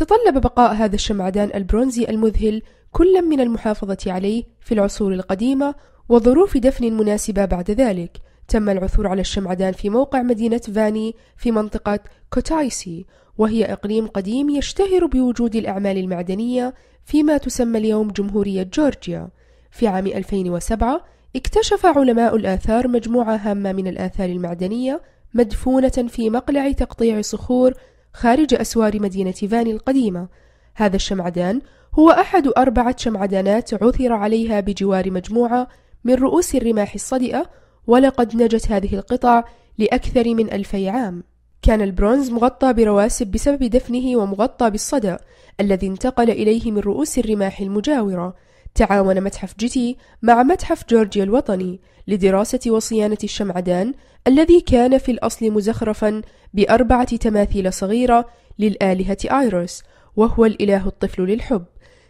تطلب بقاء هذا الشمعدان البرونزي المذهل كلا من المحافظة عليه في العصور القديمة وظروف دفن مناسبة بعد ذلك تم العثور على الشمعدان في موقع مدينة فاني في منطقة كوتايسي وهي إقليم قديم يشتهر بوجود الأعمال المعدنية فيما تسمى اليوم جمهورية جورجيا في عام 2007 اكتشف علماء الآثار مجموعة هامة من الآثار المعدنية مدفونة في مقلع تقطيع صخور خارج أسوار مدينة فاني القديمة هذا الشمعدان هو أحد أربعة شمعدانات عثر عليها بجوار مجموعة من رؤوس الرماح الصدئة ولقد نجت هذه القطع لأكثر من ألفي عام كان البرونز مغطى برواسب بسبب دفنه ومغطى بالصدأ الذي انتقل إليه من رؤوس الرماح المجاورة تعاون متحف جيتي مع متحف جورجيا الوطني لدراسة وصيانة الشمعدان الذي كان في الأصل مزخرفا بأربعة تماثيل صغيرة للآلهة آيروس وهو الإله الطفل للحب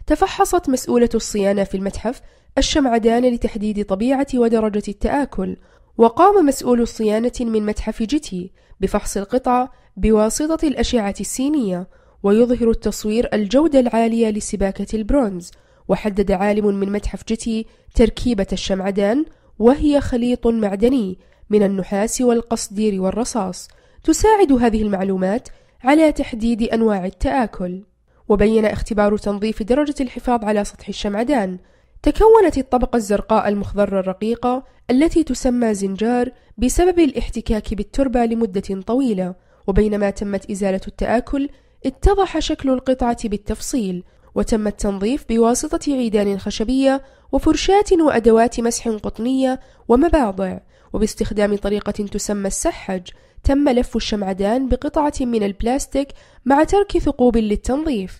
تفحصت مسؤولة الصيانة في المتحف الشمعدان لتحديد طبيعة ودرجة التآكل وقام مسؤول صيانة من متحف جيتي بفحص القطعة بواسطة الأشعة السينية ويظهر التصوير الجودة العالية لسباكة البرونز وحدد عالم من متحف جتي تركيبة الشمعدان وهي خليط معدني من النحاس والقصدير والرصاص تساعد هذه المعلومات على تحديد أنواع التآكل وبين اختبار تنظيف درجة الحفاظ على سطح الشمعدان تكونت الطبقة الزرقاء المخضرة الرقيقة التي تسمى زنجار بسبب الاحتكاك بالتربة لمدة طويلة وبينما تمت إزالة التآكل اتضح شكل القطعة بالتفصيل وتم التنظيف بواسطة عيدان خشبية وفرشاة وأدوات مسح قطنية ومباضع وباستخدام طريقة تسمى السحج تم لف الشمعدان بقطعة من البلاستيك مع ترك ثقوب للتنظيف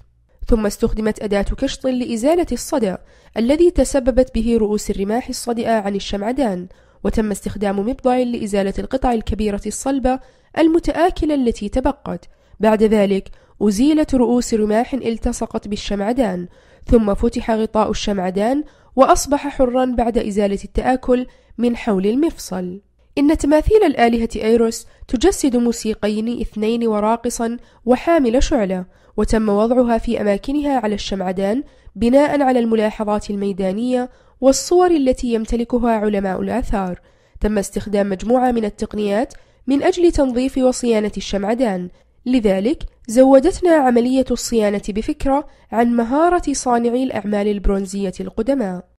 ثم استخدمت أداة كشط لإزالة الصدأ الذي تسببت به رؤوس الرماح الصدئة عن الشمعدان وتم استخدام مبضع لإزالة القطع الكبيرة الصلبة المتآكلة التي تبقت بعد ذلك أزيلت رؤوس رماح التصقت بالشمعدان ثم فتح غطاء الشمعدان وأصبح حرا بعد إزالة التآكل من حول المفصل إن تماثيل الآلهة أيروس تجسد موسيقيين اثنين وراقصا وحامل شعلة وتم وضعها في أماكنها على الشمعدان بناء على الملاحظات الميدانية والصور التي يمتلكها علماء الآثار تم استخدام مجموعة من التقنيات من أجل تنظيف وصيانة الشمعدان لذلك زودتنا عملية الصيانة بفكرة عن مهارة صانعي الأعمال البرونزية القدماء